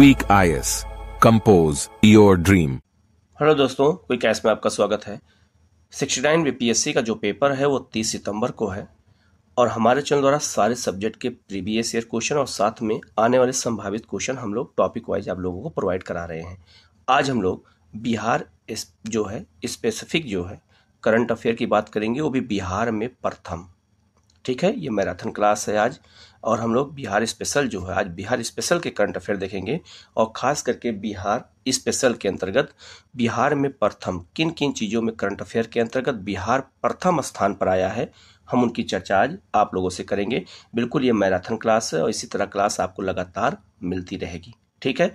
quick IS compose your dream hello दोस्तों quick IS में आपका स्वागत है 69 बीपीएससी का जो पेपर है वो 30 सितंबर को है और हमारे चैनल द्वारा सारे सब्जेक्ट के प्रीवियस ईयर क्वेश्चन और साथ में आने वाले संभावित क्वेश्चन हम लोग टॉपिक वाइज आप लोगों को प्रोवाइड करा रहे हैं आज हम लोग बिहार जो है स्पेसिफिक जो है करंट अफेयर की बात करेंगे वो भी बिहार में प्रथम ठीक है ये मैराथन क्लास है आज और हम लोग बिहार स्पेशल जो है आज बिहार स्पेशल के करंट अफेयर देखेंगे और ख़ास करके बिहार स्पेशल के अंतर्गत बिहार में प्रथम किन किन चीज़ों में करंट अफेयर के अंतर्गत बिहार प्रथम स्थान पर आया है हम उनकी चर्चा आज आप लोगों से करेंगे बिल्कुल ये मैराथन क्लास है और इसी तरह क्लास आपको लगातार मिलती रहेगी ठीक है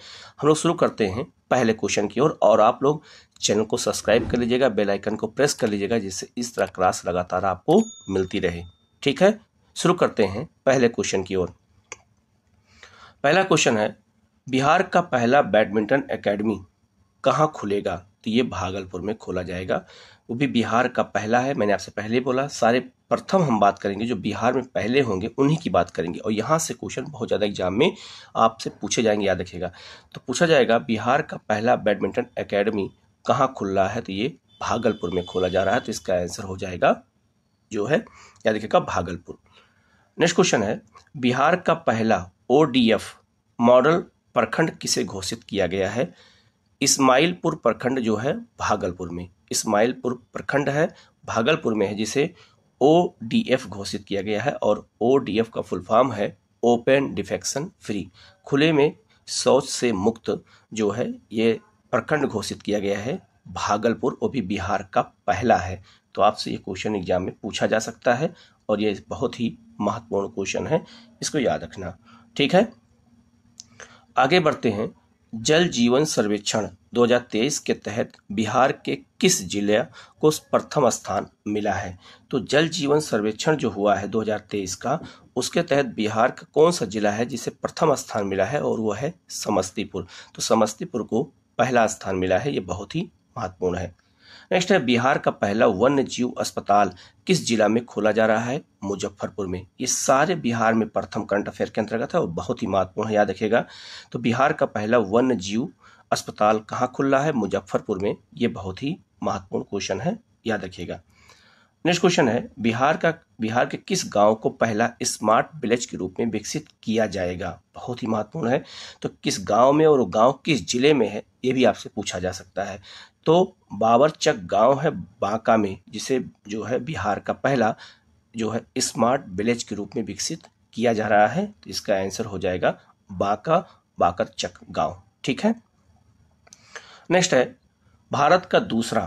हम लोग शुरू करते हैं पहले क्वेश्चन की ओर और, और आप लोग चैनल को सब्सक्राइब कर लीजिएगा बेल आइकन को प्रेस कर लीजिएगा जिससे इस तरह क्लास लगातार आपको मिलती रहे ठीक है शुरू करते हैं पहले क्वेश्चन की ओर पहला क्वेश्चन है बिहार का पहला बैडमिंटन एकेडमी कहाँ खुलेगा तो ये भागलपुर में खोला जाएगा वो भी बिहार का पहला है मैंने आपसे पहले बोला सारे प्रथम हम बात करेंगे जो बिहार में पहले होंगे उन्हीं की बात करेंगे और यहाँ से क्वेश्चन बहुत ज़्यादा एग्जाम में आपसे पूछे जाएंगे याद रखिएगा तो पूछा जाएगा बिहार का पहला बैडमिंटन अकेडमी कहाँ खुल रहा है तो ये भागलपुर में खोला जा रहा है तो इसका आंसर हो जाएगा जो है याद रखिएगा भागलपुर नेक्स्ट क्वेश्चन है बिहार का पहला ओ मॉडल प्रखंड किसे घोषित किया गया है इस्माइलपुर प्रखंड जो है भागलपुर में इस्माइलपुर प्रखंड है भागलपुर में है जिसे ओ घोषित किया गया है और ओ का फुल फॉर्म है ओपन डिफेक्शन फ्री खुले में शौच से मुक्त जो है ये प्रखंड घोषित किया गया है भागलपुर वो भी बिहार का पहला है तो आपसे ये क्वेश्चन एग्जाम में पूछा जा सकता है और ये बहुत ही महत्वपूर्ण क्वेश्चन है इसको याद रखना ठीक है आगे बढ़ते हैं जल जीवन सर्वेक्षण 2023 के तहत बिहार के किस जिले को प्रथम स्थान मिला है तो जल जीवन सर्वेक्षण जो हुआ है 2023 का उसके तहत बिहार का कौन सा जिला है जिसे प्रथम स्थान मिला है और वह है समस्तीपुर तो समस्तीपुर को पहला स्थान मिला है ये बहुत ही महत्वपूर्ण है नेक्स्ट है बिहार का पहला वन्य जीव अस्पताल किस जिला में खोला जा रहा है मुजफ्फरपुर में ये सारे बिहार में प्रथम करंट अफेयर के अंतर्गत है और बहुत ही महत्वपूर्ण है याद रखेगा तो बिहार का पहला वन्य जीव अस्पताल कहाँ खुल रहा है मुजफ्फरपुर में ये बहुत ही महत्वपूर्ण क्वेश्चन है याद रखिएगा नेक्स्ट क्वेश्चन है बिहार का बिहार के किस गांव को पहला स्मार्ट विलेज के रूप में विकसित किया जाएगा बहुत ही महत्वपूर्ण है तो किस गांव में और गांव किस जिले में है ये भी आपसे पूछा जा सकता है तो बावरचक गांव है बांका में जिसे जो है बिहार का पहला जो है स्मार्ट विलेज के रूप में विकसित किया जा रहा है तो इसका आंसर हो जाएगा बांका चक गांव ठीक है नेक्स्ट है भारत का दूसरा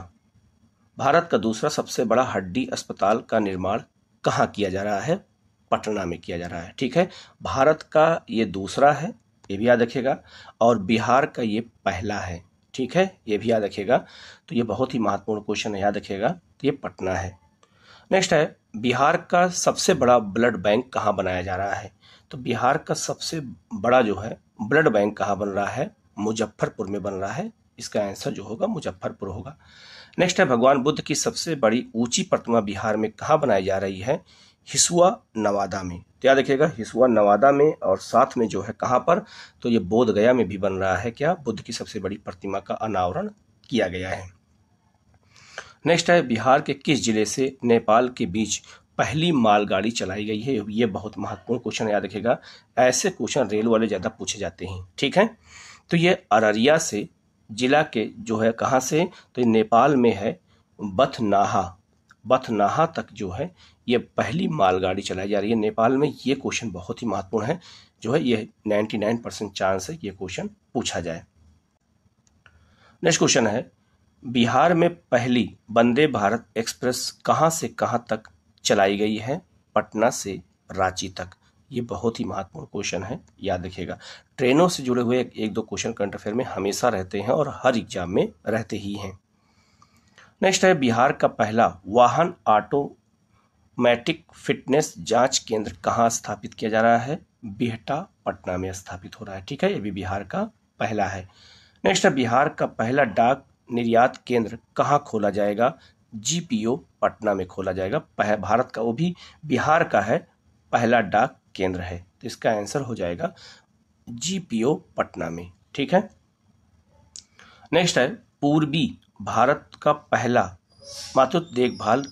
भारत का दूसरा सबसे बड़ा हड्डी अस्पताल का निर्माण कहाँ किया जा रहा है पटना में किया जा रहा है ठीक है भारत का ये दूसरा है ये भी याद रखेगा और बिहार का ये पहला है ठीक है ये भी याद रखेगा तो ये बहुत ही महत्वपूर्ण क्वेश्चन है याद रखेगा तो ये पटना है नेक्स्ट है बिहार का सबसे बड़ा ब्लड बैंक कहाँ बनाया जा रहा है तो बिहार का सबसे बड़ा जो है ब्लड बैंक कहाँ बन रहा है मुजफ्फरपुर में बन रहा है इसका आंसर जो होगा मुजफ्फरपुर होगा नेक्स्ट है भगवान बुद्ध की सबसे बड़ी ऊंची प्रतिमा बिहार में कहाँ बनाई जा रही है हिसुआ नवादा में तो याद रखिएगा हिसुआ नवादा में और साथ में जो है कहाँ पर तो ये बोध गया में भी बन रहा है क्या बुद्ध की सबसे बड़ी प्रतिमा का अनावरण किया गया है नेक्स्ट है बिहार के किस जिले से नेपाल के बीच पहली मालगाड़ी चलाई गई है ये बहुत महत्वपूर्ण क्वेश्चन याद रखेगा ऐसे क्वेश्चन रेल वाले ज़्यादा पूछे जाते हैं ठीक है तो ये अररिया से जिला के जो है कहाँ से तो नेपाल में है बथनाहा बथनाहा तक जो है ये पहली मालगाड़ी चलाई जा रही है नेपाल में ये क्वेश्चन बहुत ही महत्वपूर्ण है जो है ये 99 परसेंट चांस है ये क्वेश्चन पूछा जाए नेक्स्ट क्वेश्चन है बिहार में पहली वंदे भारत एक्सप्रेस कहाँ से कहाँ तक चलाई गई है पटना से रांची तक ये बहुत ही महत्वपूर्ण क्वेश्चन है याद रखिएगा ट्रेनों से जुड़े हुए एक दो क्वेश्चन करंट अफेयर में हमेशा रहते हैं और हर एग्जाम में रहते ही हैं नेक्स्ट है बिहार का पहला वाहन ऑटोमेटिक फिटनेस जांच केंद्र कहाँ स्थापित किया जा रहा है बिहटा पटना में स्थापित हो रहा है ठीक है ये भी बिहार का पहला है नेक्स्ट है बिहार का पहला डाक निर्यात केंद्र कहाँ खोला जाएगा जीपीओ पटना में खोला जाएगा भारत का वो भी बिहार का है पहला डाक केंद्र है तो इसका आंसर हो जाएगा जीपीओ पटना में ठीक है नेक्स्ट है पूर्वी भारत का पहला मातृत्व देखभाल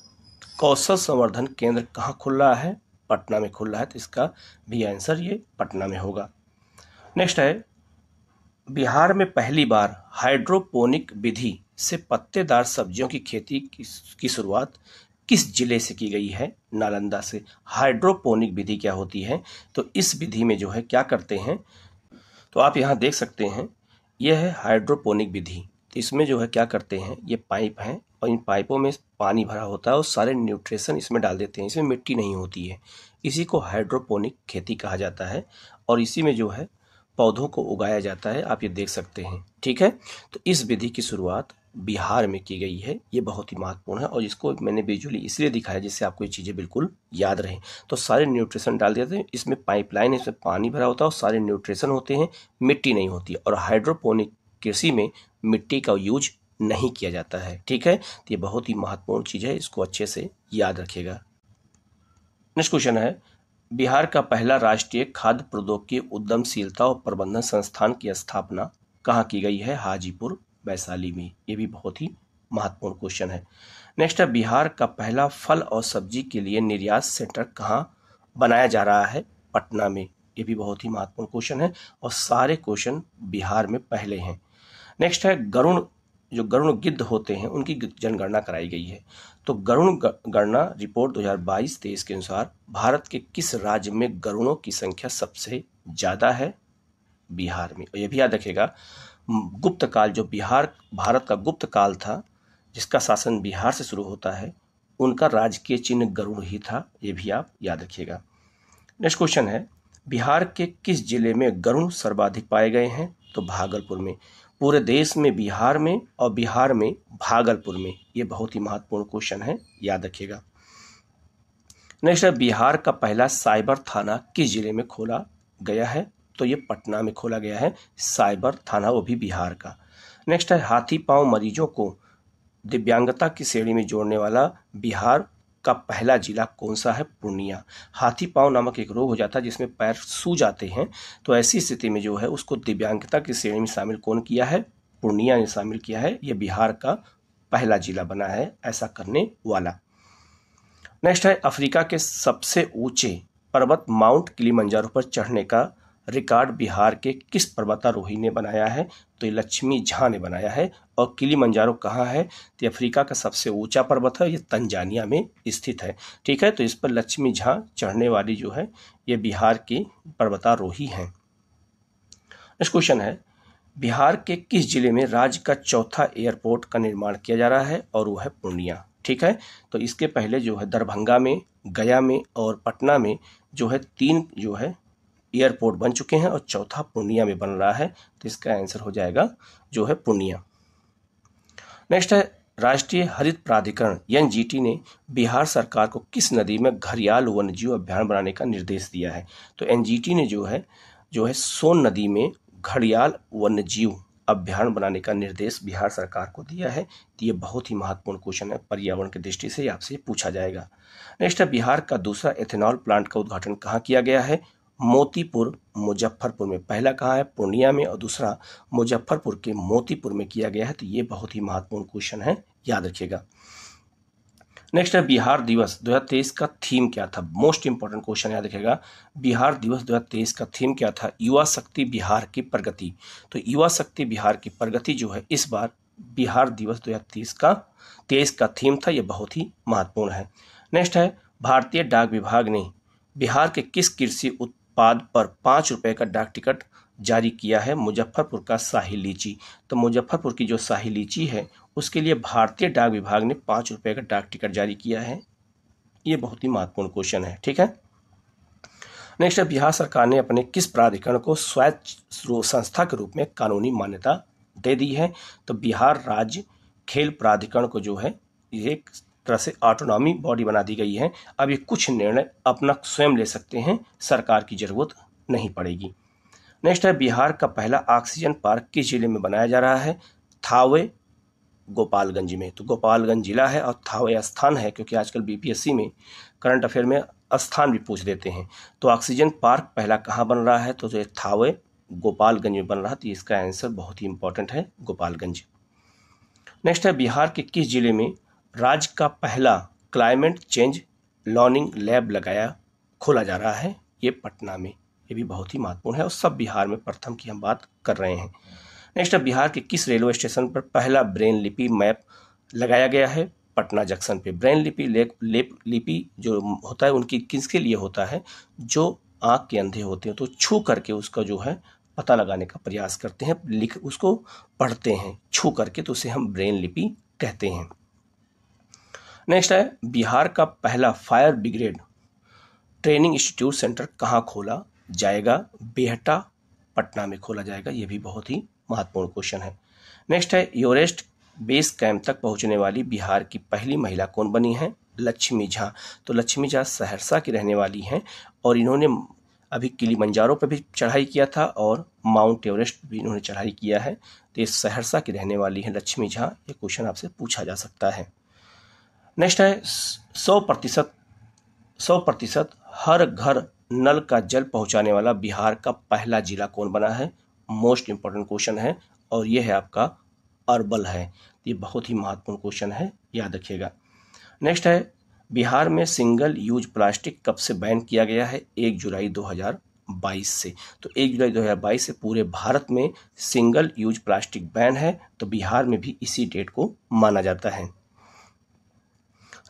कौशल संवर्धन केंद्र कहाँ खुल रहा है पटना में खुल रहा है तो इसका भी आंसर ये पटना में होगा नेक्स्ट है बिहार में पहली बार हाइड्रोपोनिक विधि से पत्तेदार सब्जियों की खेती की, की शुरुआत किस जिले से की गई है नालंदा से हाइड्रोपोनिक विधि क्या होती है तो इस विधि में जो है क्या करते हैं तो आप यहाँ देख सकते हैं यह है हाइड्रोपोनिक विधि तो इसमें जो है क्या करते हैं ये पाइप हैं और इन पाइपों में पानी भरा होता है और सारे न्यूट्रिशन इसमें डाल देते हैं इसमें मिट्टी नहीं होती है इसी को हाइड्रोपोनिक खेती कहा जाता है और इसी में जो है पौधों को उगाया जाता है आप ये देख सकते हैं ठीक है तो इस विधि की शुरुआत बिहार में की गई है ये बहुत ही महत्वपूर्ण है और इसको मैंने विजुअली इसलिए दिखाया जिससे आपको ये चीज़ें बिल्कुल याद रहें तो सारे न्यूट्रिशन डाल देते हैं इसमें पाइपलाइन है इसमें पानी भरा होता है और सारे न्यूट्रिशन होते हैं मिट्टी नहीं होती और हाइड्रोपोनिक कृषि में मिट्टी का यूज नहीं किया जाता है ठीक है तो ये बहुत ही महत्वपूर्ण चीज़ है इसको अच्छे से याद रखिएगा नेक्स्ट क्वेश्चन है बिहार का पहला राष्ट्रीय खाद्य प्रौद्योगिकी उद्यमशीलता और प्रबंधन संस्थान की स्थापना कहाँ की गई है हाजीपुर वैशाली में ये भी बहुत ही महत्वपूर्ण क्वेश्चन है नेक्स्ट है बिहार का पहला फल और सब्जी के लिए निर्यात सेंटर कहाँ बनाया जा रहा है पटना में ये भी बहुत ही महत्वपूर्ण क्वेश्चन है और सारे क्वेश्चन बिहार में पहले हैं नेक्स्ट है गरुण जो गरुण गिद्ध होते हैं उनकी जनगणना कराई गई है तो गरुण गणना रिपोर्ट 2022 तेईस के अनुसार भारत के किस राज्य में गरुणों की संख्या सबसे ज़्यादा है बिहार में और यह भी याद रखेगा गुप्त काल जो बिहार भारत का गुप्त काल था जिसका शासन बिहार से शुरू होता है उनका राजकीय चिन्ह गरुड़ ही था ये भी आप याद रखिएगा नेक्स्ट क्वेश्चन है बिहार के किस जिले में गरुण सर्वाधिक पाए गए हैं तो भागलपुर में पूरे देश में बिहार में और बिहार में भागलपुर में ये बहुत ही महत्वपूर्ण क्वेश्चन है याद रखिएगा नेक्स्ट है बिहार का पहला साइबर थाना किस जिले में खोला गया है तो ये पटना में खोला गया है साइबर थाना वो भी बिहार का नेक्स्ट है हाथी पांव मरीजों को दिव्यांगता की श्रेणी में जोड़ने वाला बिहार का पहला जिला कौन सा है पूर्णिया हाथी पाँव नामक एक रोग हो जाता है जिसमें पैर सू जाते हैं तो ऐसी स्थिति में जो है उसको दिव्यांगता की श्रेणी में शामिल कौन किया है पूर्णिया ने शामिल किया है यह बिहार का पहला जिला बना है ऐसा करने वाला नेक्स्ट है अफ्रीका के सबसे ऊंचे पर्वत माउंट किलीमंजारो पर चढ़ने का रिकॉर्ड बिहार के किस पर्वतारोही ने बनाया है तो ये लक्ष्मी झा ने बनाया है और किली मंजारो कहाँ है तो अफ्रीका का सबसे ऊंचा पर्वत है ये तंजानिया में स्थित है ठीक है तो इस पर लक्ष्मी झा चढ़ने वाली जो है ये बिहार की पर्वतारोही हैं नेक्स्ट क्वेश्चन है बिहार के किस जिले में राज्य का चौथा एयरपोर्ट का निर्माण किया जा रहा है और वो है पूर्णिया ठीक है तो इसके पहले जो है दरभंगा में गया में और पटना में जो है तीन जो है एयरपोर्ट बन चुके हैं और चौथा पूर्णिया में बन रहा है तो इसका आंसर हो जाएगा जो है पूर्णिया नेक्स्ट है राष्ट्रीय हरित प्राधिकरण एन ने बिहार सरकार को किस नदी में घरियाल जीव अभ्यारण बनाने का निर्देश दिया है तो एनजीटी ने जो है जो है सोन नदी में घड़ियाल वन्य जीव अभ्यारण बनाने का निर्देश बिहार सरकार को दिया है तो ये बहुत ही महत्वपूर्ण क्वेश्चन है पर्यावरण की दृष्टि से आपसे पूछा जाएगा नेक्स्ट है बिहार का दूसरा एथेनॉल प्लांट का उद्घाटन कहाँ किया गया है मोतीपुर मुजफ्फरपुर में पहला कहा है पूर्णिया में और दूसरा मुजफ्फरपुर के मोतीपुर में किया गया है तो ये बहुत ही महत्वपूर्ण क्वेश्चन है याद रखिएगा नेक्स्ट है बिहार दिवस 2023 का थीम क्या था मोस्ट इंपॉर्टेंट क्वेश्चन याद रखेगा बिहार दिवस 2023 का थीम क्या था युवा शक्ति बिहार की प्रगति तो युवा शक्ति बिहार की प्रगति जो है इस बार बिहार दिवस 2023 का तेईस का थीम था यह बहुत ही महत्वपूर्ण है नेक्स्ट है भारतीय डाक विभाग ने बिहार के किस कृषि पाद पर पाँच रुपये का डाक टिकट जारी किया है मुजफ्फरपुर का शाही लीची तो मुजफ्फरपुर की जो शाही लीची है उसके लिए भारतीय डाक विभाग ने पाँच रुपये का डाक टिकट जारी किया है ये बहुत ही महत्वपूर्ण क्वेश्चन है ठीक है नेक्स्ट है बिहार सरकार ने अपने किस प्राधिकरण को स्वैच्छ संस्था के रूप में कानूनी मान्यता दे दी है तो बिहार राज्य खेल प्राधिकरण को जो है ये तरह से ऑटोनॉमी बॉडी बना दी गई है अब ये कुछ निर्णय अपना स्वयं ले सकते हैं सरकार की ज़रूरत नहीं पड़ेगी नेक्स्ट है बिहार का पहला ऑक्सीजन पार्क किस जिले में बनाया जा रहा है थावे गोपालगंज में तो गोपालगंज जिला है और थावे स्थान है क्योंकि आजकल बीपीएससी में करंट अफेयर में स्थान भी पूछ देते हैं तो ऑक्सीजन पार्क पहला कहाँ बन रहा है तो जो थावे गोपालगंज में बन रहा तो इसका आंसर बहुत ही इंपॉर्टेंट है गोपालगंज नेक्स्ट है बिहार के किस जिले में राज्य का पहला क्लाइमेट चेंज लर्निंग लैब लगाया खोला जा रहा है ये पटना में ये भी बहुत ही महत्वपूर्ण है और सब बिहार में प्रथम की हम बात कर रहे हैं नेक्स्ट अब बिहार के किस रेलवे स्टेशन पर पहला ब्रेन लिपि मैप लगाया गया है पटना जंक्शन पे ब्रेन लिपि लेप लिपि जो होता है उनकी किसके लिए होता है जो आँख के अंधे होते हैं तो छू करके उसका जो है पता लगाने का प्रयास करते हैं लिख उसको पढ़ते हैं छू करके तो उसे हम ब्रेन लिपि कहते हैं नेक्स्ट है बिहार का पहला fire brigade training institute centre कहाँ खोला जाएगा बेहटा पटना में खोला जाएगा ये भी बहुत ही महत्वपूर्ण क्वेश्चन है नेक्स्ट है योरेस्ट बेस कैंप तक पहुंचने वाली बिहार की पहली महिला कौन बनी है लक्ष्मी झा तो लक्ष्मी झा सहरसा की रहने वाली हैं और इन्होंने अभी किली मंजारों पर भी चढ़ाई किया था और माउंट एवरेस्ट भी इन्होंने चढ़ाई किया है तो ये सहरसा की रहने वाली हैं लक्ष्मी झा ये क्वेश्चन आपसे पूछा जा सकता है नेक्स्ट है सौ प्रतिशत सौ प्रतिशत हर घर नल का जल पहुंचाने वाला बिहार का पहला जिला कौन बना है मोस्ट इम्पोर्टेंट क्वेश्चन है और यह है आपका अरबल है ये बहुत ही महत्वपूर्ण क्वेश्चन है याद रखिएगा नेक्स्ट है बिहार में सिंगल यूज प्लास्टिक कब से बैन किया गया है एक जुलाई 2022 से तो एक जुलाई 2022 से पूरे भारत में सिंगल यूज प्लास्टिक बैन है तो बिहार में भी इसी डेट को माना जाता है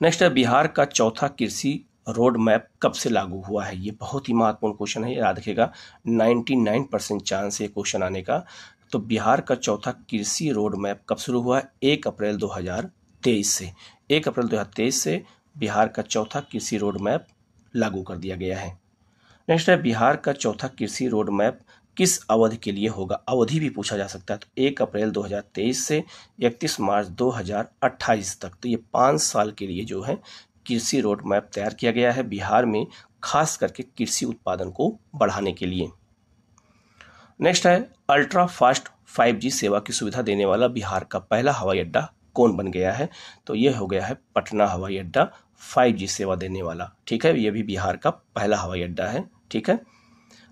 नेक्स्ट है बिहार का चौथा कृषि रोड मैप कब से लागू हुआ है ये बहुत ही महत्वपूर्ण क्वेश्चन है याद रखेगा 99 परसेंट चांस ये क्वेश्चन आने का तो बिहार का चौथा कृषि रोड मैप कब शुरू हुआ है एक अप्रैल 2023 से एक अप्रैल 2023 से बिहार का चौथा कृषि रोड मैप लागू कर दिया गया है नेक्स्ट है बिहार का चौथा कृषि रोड मैप किस अवधि के लिए होगा अवधि भी पूछा जा सकता है तो एक अप्रैल 2023 से इकतीस मार्च 2028 तक तो ये पाँच साल के लिए जो है कृषि रोड मैप तैयार किया गया है बिहार में खास करके कृषि उत्पादन को बढ़ाने के लिए नेक्स्ट है अल्ट्रा फास्ट 5G सेवा की सुविधा देने वाला बिहार का पहला हवाई अड्डा कौन बन गया है तो ये हो गया है पटना हवाई अड्डा 5G सेवा देने वाला ठीक है ये भी बिहार का पहला हवाई अड्डा है ठीक है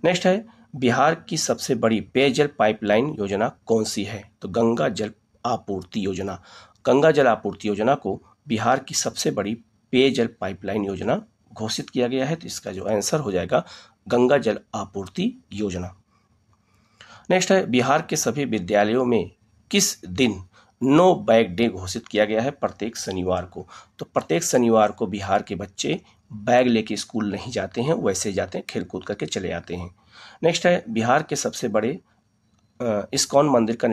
नेक्स्ट है बिहार की सबसे बड़ी पेयजल पाइपलाइन योजना कौन सी है तो गंगा जल आपूर्ति योजना गंगा जल आपूर्ति योजना को बिहार की सबसे बड़ी पेयजल पाइपलाइन योजना घोषित किया गया है तो इसका जो आंसर हो जाएगा गंगा जल आपूर्ति योजना नेक्स्ट है बिहार के सभी विद्यालयों में किस दिन नो बैग डे घोषित किया गया है प्रत्येक शनिवार को तो प्रत्येक शनिवार को बिहार के बच्चे बैग लेके स्कूल नहीं जाते हैं वैसे जाते हैं खेल कूद करके चले जाते हैं नेक्स्ट है बिहार के सबसे बड़े इस्कॉन मंदिर का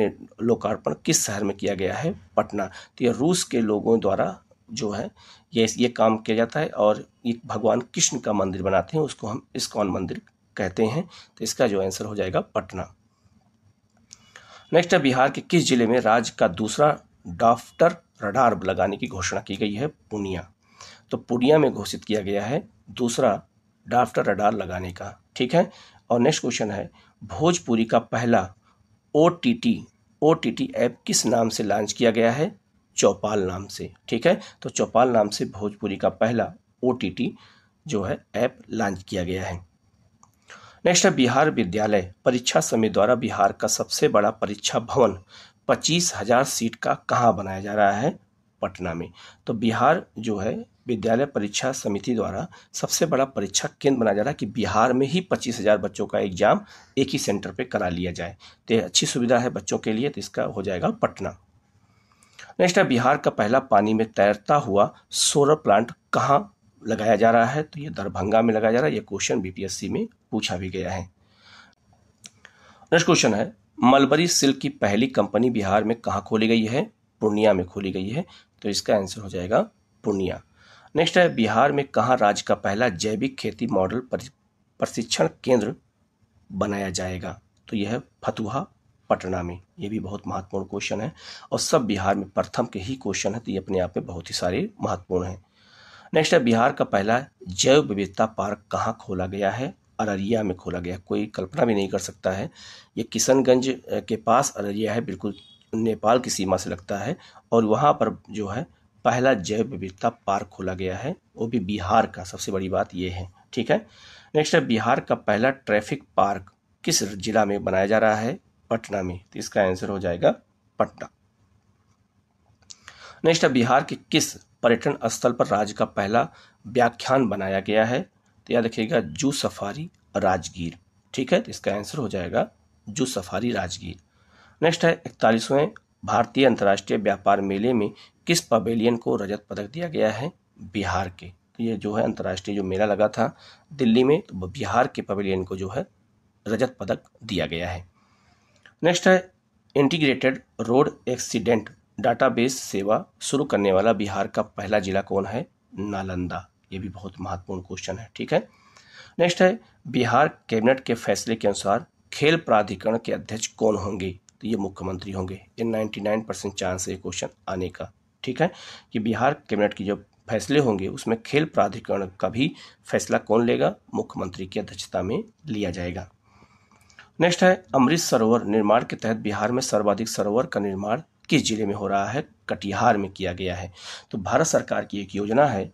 लोकार्पण किस शहर में किया गया है पटना तो यह रूस के लोगों द्वारा जो है ये ये काम किया जाता है और ये भगवान कृष्ण का मंदिर बनाते हैं उसको हम इस्कॉन मंदिर कहते हैं तो इसका जो आंसर हो जाएगा पटना नेक्स्ट है बिहार के किस जिले में राज्य का दूसरा डॉफ्टर रडार लगाने की घोषणा की गई है पूर्णिया तो पुड़िया में घोषित किया गया है दूसरा डाफ्टर रडार लगाने का ठीक है और नेक्स्ट क्वेश्चन है भोजपुरी का पहला O T T O T T app किस नाम से लॉन्च किया गया है चौपाल नाम से ठीक है तो चौपाल नाम से भोजपुरी का पहला ओ टी टी जो है ऐप लॉन्च किया गया है नेक्स्ट है बिहार विद्यालय परीक्षा समिति द्वारा बिहार का सबसे बड़ा परीक्षा भवन पच्चीस हजार सीट का कहाँ बनाया जा रहा है पटना में तो बिहार जो है विद्यालय परीक्षा समिति द्वारा सबसे बड़ा परीक्षा केंद्र बनाया जा रहा है कि बिहार में ही पच्चीस हज़ार बच्चों का एग्ज़ाम एक ही सेंटर पे करा लिया जाए तो अच्छी सुविधा है बच्चों के लिए तो इसका हो जाएगा पटना नेक्स्ट है बिहार का पहला पानी में तैरता हुआ सोलर प्लांट कहाँ लगाया जा रहा है तो ये दरभंगा में लगाया जा रहा है ये क्वेश्चन बीपीएससी में पूछा भी गया है नेक्स्ट क्वेश्चन है मलबरी सिल्क की पहली कंपनी बिहार में कहाँ खोली गई है पूर्णिया में खोली गई है तो इसका आंसर हो जाएगा पूर्णिया नेक्स्ट है बिहार में कहाँ राज्य का पहला जैविक खेती मॉडल प्रशिक्षण केंद्र बनाया जाएगा तो यह है फतुहा पटना में ये भी बहुत महत्वपूर्ण क्वेश्चन है और सब बिहार में प्रथम के ही क्वेश्चन है तो ये अपने आप में बहुत ही सारे महत्वपूर्ण हैं नेक्स्ट है बिहार का पहला जैव विविधता पार्क कहाँ खोला गया है अररिया में खोला गया कोई कल्पना भी नहीं कर सकता है ये किशनगंज के पास अररिया है बिल्कुल नेपाल की सीमा से लगता है और वहाँ पर जो है पहला जैव विविधता पार्क खोला गया है वो भी बिहार का सबसे बड़ी बात ये है ठीक है नेक्स्ट है बिहार का पहला ट्रैफिक पार्क किस जिला में बनाया जा रहा है पटना में तो इसका आंसर हो जाएगा पटना नेक्स्ट है बिहार के किस पर्यटन स्थल पर राज्य का पहला व्याख्यान बनाया गया है तो याद रखिएगा जू सफारी राजगीर ठीक है तो इसका आंसर हो जाएगा जू सफारी राजगीर नेक्स्ट है इकतालीसवें भारतीय अंतर्राष्ट्रीय व्यापार मेले में किस पवेलियन को रजत पदक दिया गया है बिहार के तो ये जो है अंतर्राष्ट्रीय जो मेला लगा था दिल्ली में तो बिहार के पवेलियन को जो है रजत पदक दिया गया है नेक्स्ट है इंटीग्रेटेड रोड एक्सीडेंट डाटाबेस सेवा शुरू करने वाला बिहार का पहला जिला कौन है नालंदा ये भी बहुत महत्वपूर्ण क्वेश्चन है ठीक है नेक्स्ट है बिहार कैबिनेट के फैसले के अनुसार खेल प्राधिकरण के अध्यक्ष कौन होंगे तो ये मुख्यमंत्री होंगे ये 99 परसेंट चांस है क्वेश्चन आने का ठीक है कि बिहार कैबिनेट की जो फैसले होंगे उसमें खेल प्राधिकरण का भी फैसला कौन लेगा मुख्यमंत्री की अध्यक्षता में लिया जाएगा नेक्स्ट है अमृत सरोवर निर्माण के तहत बिहार में सर्वाधिक सरोवर का निर्माण किस जिले में हो रहा है कटिहार में किया गया है तो भारत सरकार की एक योजना है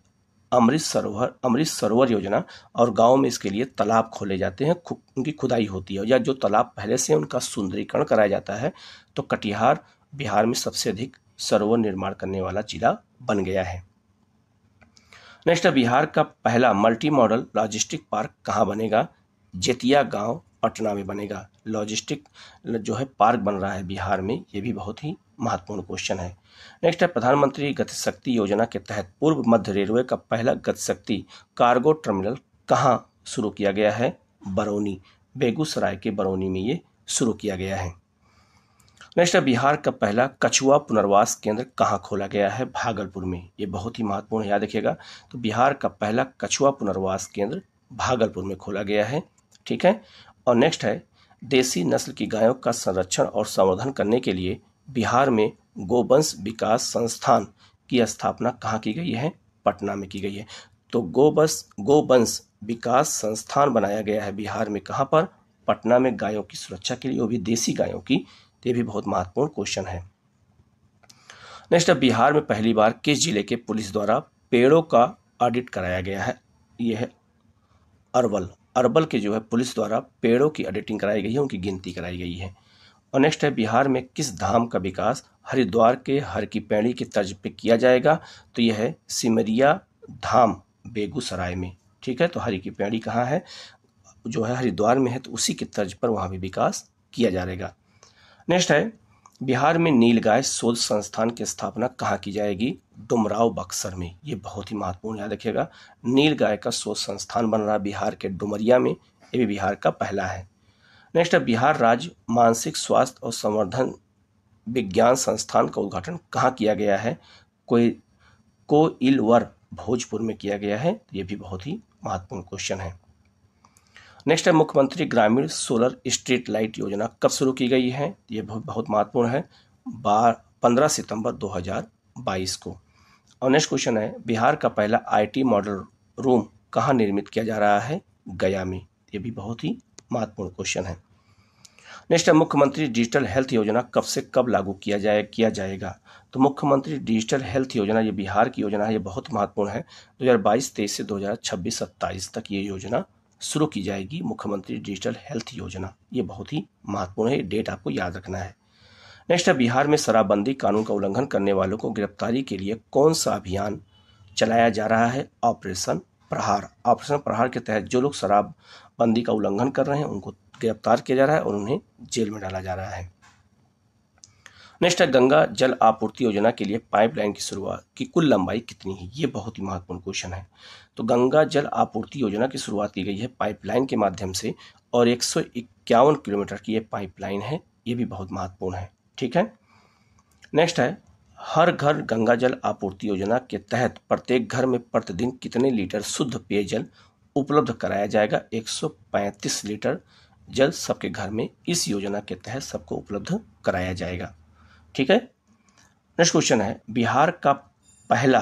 अमृत सरोवर अमृत सरोवर योजना और गांव में इसके लिए तालाब खोले जाते हैं खु, उनकी खुदाई होती है या जो तालाब पहले से उनका सुंदरीकरण कराया जाता है तो कटिहार बिहार में सबसे अधिक सरोवर निर्माण करने वाला जिला बन गया है नेक्स्ट बिहार का पहला मल्टी मॉडल लॉजिस्टिक पार्क कहाँ बनेगा जेतिया गांव पटना में बनेगा लॉजिस्टिक जो है पार्क बन रहा है बिहार में ये भी बहुत ही महत्वपूर्ण क्वेश्चन है नेक्स्ट है प्रधानमंत्री गतिशक्ति योजना के तहत पूर्व मध्य रेलवे का पहला गतिशक्ति कार्गो टर्मिनल कहाँ शुरू किया गया है बरौनी बेगूसराय के बरौनी में ये शुरू किया गया है नेक्स्ट बिहार का पहला कछुआ पुनर्वास केंद्र कहाँ खोला गया है भागलपुर में ये बहुत ही महत्वपूर्ण याद रखिएगा तो बिहार का पहला कछुआ पुनर्वास केंद्र भागलपुर में खोला गया है ठीक है और नेक्स्ट है देसी नस्ल की गायों का संरक्षण और संवर्धन करने के लिए बिहार में गोवंश विकास संस्थान की स्थापना कहाँ की गई है पटना में की गई है तो गोवंश गोवंश विकास संस्थान बनाया गया है बिहार में कहाँ पर पटना में गायों की सुरक्षा के लिए वो भी देसी गायों की ये भी बहुत महत्वपूर्ण क्वेश्चन है नेक्स्ट अब बिहार में पहली बार किस जिले के पुलिस द्वारा पेड़ों का ऑडिट कराया गया है यह है अरवल अरवल के जो है पुलिस द्वारा पेड़ों की ऑडिटिंग कराई गई है उनकी गिनती कराई गई है और नेक्स्ट है बिहार में किस धाम का विकास हरिद्वार के हर की पैणी के तर्ज पे किया जाएगा तो यह है सिमरिया धाम बेगूसराय में ठीक है तो हरी की पैड़ी कहाँ है जो है हरिद्वार में है तो उसी के तर्ज पर वहाँ भी विकास किया जाएगा नेक्स्ट है बिहार में नीलगाय शोध संस्थान की स्थापना कहाँ की जाएगी डुमराव बक्सर में ये बहुत ही महत्वपूर्ण याद रखिएगा नीलगाय का शोध संस्थान बन रहा बिहार के डुमरिया में ये भी बिहार का पहला है नेक्स्ट है बिहार राज्य मानसिक स्वास्थ्य और संवर्धन विज्ञान संस्थान का उद्घाटन कहाँ किया गया है कोई को इलवर भोजपुर में किया गया है ये भी बहुत ही महत्वपूर्ण क्वेश्चन है नेक्स्ट है मुख्यमंत्री ग्रामीण सोलर स्ट्रीट लाइट योजना कब शुरू की गई है ये बहुत महत्वपूर्ण है बार पंद्रह सितंबर 2022 को और नेक्स्ट क्वेश्चन है बिहार का पहला आईटी मॉडल रूम कहाँ निर्मित किया जा रहा है गया में ये भी बहुत ही महत्वपूर्ण क्वेश्चन है नेक्स्ट है मुख्यमंत्री डिजिटल हेल्थ योजना कब से कब लागू किया जाए किया जाएगा तो मुख्यमंत्री डिजिटल हेल्थ योजना ये बिहार की योजना है ये बहुत महत्वपूर्ण है 2022 हज़ार से 2026 27 तक ये योजना शुरू की जाएगी मुख्यमंत्री डिजिटल हेल्थ योजना ये बहुत ही महत्वपूर्ण है डेट आपको याद रखना है नेक्स्ट है बिहार में शराबबंदी कानून का उल्लंघन करने वालों को गिरफ्तारी के लिए कौन सा अभियान चलाया जा रहा है ऑपरेशन प्रहार ऑपरेशन प्रहार के तहत जो लोग शराबबंदी का उल्लंघन कर रहे हैं उनको गिरफ्तार किया जा रहा है और उन्हें जेल में डाला जा रहा है नेक्स्ट है गंगा जल आपूर्ति योजना के लिए पाइपलाइन की शुरुआत की कुल लंबाई कितनी है ये बहुत ही महत्वपूर्ण क्वेश्चन है तो गंगा जल आपूर्ति योजना की शुरुआत की गई है पाइपलाइन के माध्यम से और एक किलोमीटर की ये पाइपलाइन है ये भी बहुत महत्वपूर्ण है ठीक है नेक्स्ट है हर घर गंगा जल आपूर्ति योजना के तहत प्रत्येक घर में प्रतिदिन कितने लीटर शुद्ध पेयजल उपलब्ध कराया जाएगा 135 लीटर जल सबके घर में इस योजना के तहत सबको उपलब्ध कराया जाएगा ठीक है नेक्स्ट क्वेश्चन है बिहार का पहला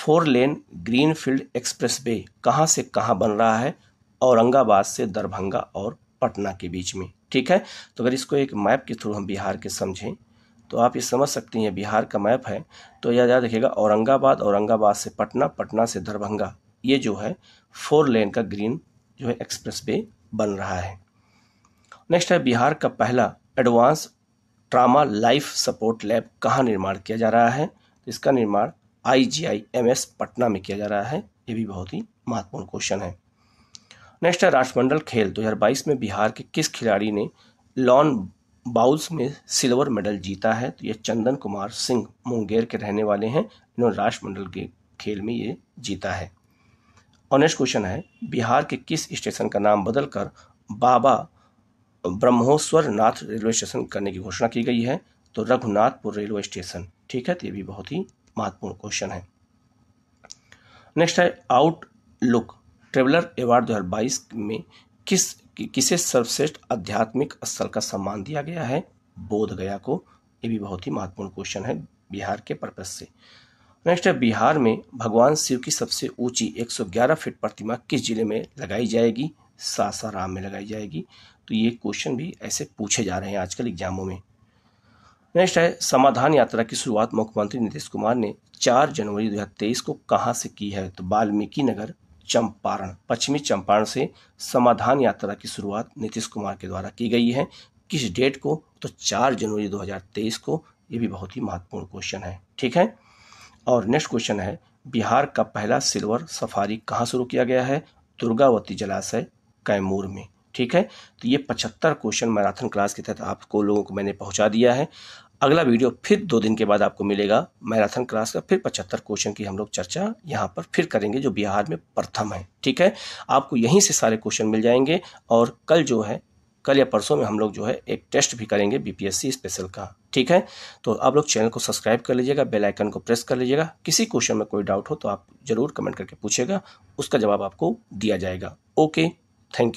four lane green field expressway कहाँ से कहाँ बन रहा है औरंगाबाद से दरभंगा और पटना के बीच में ठीक है तो अगर इसको एक मैप के थ्रू हम बिहार के समझें तो आप ये समझ सकती हैं बिहार का मैप है तो यह याद रखिएगा औरंगाबाद औरंगाबाद से पटना पटना से दरभंगा ये जो है फोर लेन का ग्रीन जो है एक्सप्रेस वे बन रहा है नेक्स्ट है बिहार का पहला advance trauma life support lab कहाँ निर्माण किया जा रहा है इसका निर्माण I G I M S Patna में किया जा रहा है ये भी बहुत ही महत्वपूर्ण क्वेश्चन है नेक्स्ट है राष्ट्रमंडल खेल 2022 में बिहार के किस खिलाड़ी ने लॉन बाउल्स में सिल्वर मेडल जीता है तो ये चंदन कुमार सिंह मुंगेर के रहने वाले हैं इन्होंने राष्ट्रमंडल के खेल में ये जीता है और नेक्स्ट क्वेश्चन है बिहार के किस स्टेशन का नाम बदलकर बाबा ब्रह्मोस्वर नाथ रेलवे स्टेशन करने की घोषणा की गई है तो रघुनाथपुर रेलवे स्टेशन ठीक है तो ये भी बहुत ही महत्वपूर्ण क्वेश्चन है नेक्स्ट है आउटलुक ट्रेवलर अवार्ड दो में किस कि, किसे सर्वश्रेष्ठ आध्यात्मिक स्थल का सम्मान दिया गया है बोध गया को ये भी बहुत ही महत्वपूर्ण क्वेश्चन है बिहार के पर्पज से नेक्स्ट है बिहार में भगवान शिव की सबसे ऊंची 111 फीट प्रतिमा किस जिले में लगाई जाएगी सासाराम में लगाई जाएगी तो ये क्वेश्चन भी ऐसे पूछे जा रहे हैं आजकल एग्जामों में नेक्स्ट है समाधान यात्रा की शुरुआत मुख्यमंत्री नीतीश कुमार ने 4 जनवरी 2023 को कहाँ से की है तो वाल्मीकि नगर चंपारण पश्चिमी चंपारण से समाधान यात्रा की शुरुआत नीतीश कुमार के द्वारा की गई है किस डेट को तो 4 जनवरी 2023 को ये भी बहुत ही महत्वपूर्ण क्वेश्चन है ठीक है और नेक्स्ट क्वेश्चन है बिहार का पहला सिल्वर सफारी कहाँ शुरू किया गया है दुर्गावती जलाशय कैमूर में ठीक है तो ये पचहत्तर क्वेश्चन मैराथन क्लास के तहत आपको लोगों को मैंने पहुंचा दिया है अगला वीडियो फिर दो दिन के बाद आपको मिलेगा मैराथन क्लास का फिर पचहत्तर क्वेश्चन की हम लोग चर्चा यहाँ पर फिर करेंगे जो बिहार में प्रथम है ठीक है आपको यहीं से सारे क्वेश्चन मिल जाएंगे और कल जो है कल या परसों में हम लोग जो है एक टेस्ट भी करेंगे बीपीएससी स्पेशल का ठीक है तो आप लोग चैनल को सब्सक्राइब कर लीजिएगा बेल आइकन को प्रेस कर लीजिएगा किसी क्वेश्चन में कोई डाउट हो तो आप जरूर कमेंट करके पूछेगा उसका जवाब आपको दिया जाएगा ओके थैंक यू